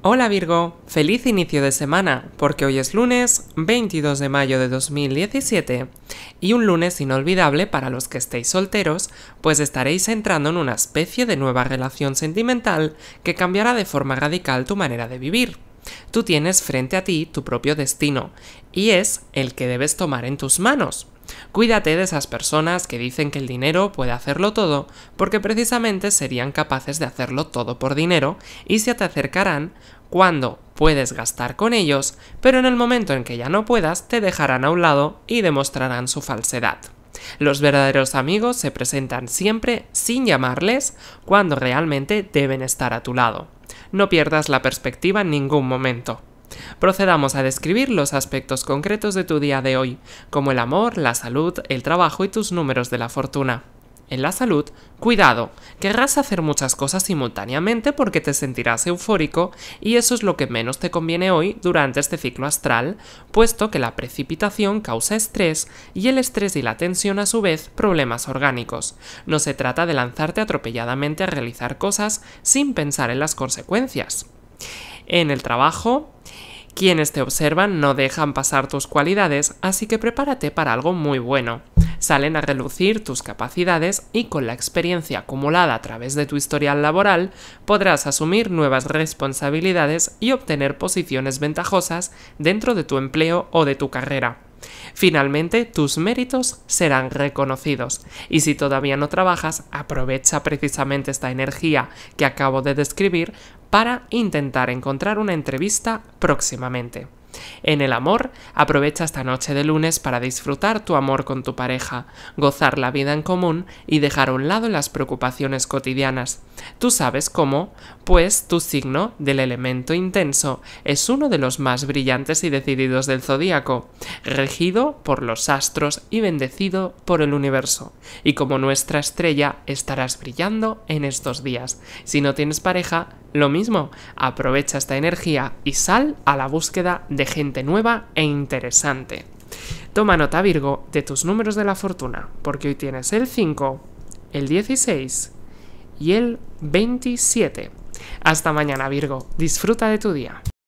Hola Virgo, feliz inicio de semana, porque hoy es lunes 22 de mayo de 2017 y un lunes inolvidable para los que estéis solteros, pues estaréis entrando en una especie de nueva relación sentimental que cambiará de forma radical tu manera de vivir. Tú tienes frente a ti tu propio destino y es el que debes tomar en tus manos. Cuídate de esas personas que dicen que el dinero puede hacerlo todo, porque precisamente serían capaces de hacerlo todo por dinero y se te acercarán cuando puedes gastar con ellos, pero en el momento en que ya no puedas te dejarán a un lado y demostrarán su falsedad. Los verdaderos amigos se presentan siempre sin llamarles cuando realmente deben estar a tu lado. No pierdas la perspectiva en ningún momento. Procedamos a describir los aspectos concretos de tu día de hoy, como el amor, la salud, el trabajo y tus números de la fortuna. En la salud, cuidado, querrás hacer muchas cosas simultáneamente porque te sentirás eufórico y eso es lo que menos te conviene hoy durante este ciclo astral, puesto que la precipitación causa estrés y el estrés y la tensión a su vez problemas orgánicos. No se trata de lanzarte atropelladamente a realizar cosas sin pensar en las consecuencias. En el trabajo, quienes te observan no dejan pasar tus cualidades, así que prepárate para algo muy bueno. Salen a relucir tus capacidades y con la experiencia acumulada a través de tu historial laboral podrás asumir nuevas responsabilidades y obtener posiciones ventajosas dentro de tu empleo o de tu carrera. Finalmente, tus méritos serán reconocidos. Y si todavía no trabajas, aprovecha precisamente esta energía que acabo de describir para intentar encontrar una entrevista próximamente. En el amor, aprovecha esta noche de lunes para disfrutar tu amor con tu pareja, gozar la vida en común y dejar a un lado las preocupaciones cotidianas. ¿Tú sabes cómo? Pues tu signo del elemento intenso es uno de los más brillantes y decididos del zodíaco, regido por los astros y bendecido por el universo. Y como nuestra estrella, estarás brillando en estos días. Si no tienes pareja, lo mismo, aprovecha esta energía y sal a la búsqueda de de gente nueva e interesante. Toma nota Virgo de tus números de la fortuna, porque hoy tienes el 5, el 16 y el 27. Hasta mañana Virgo, disfruta de tu día.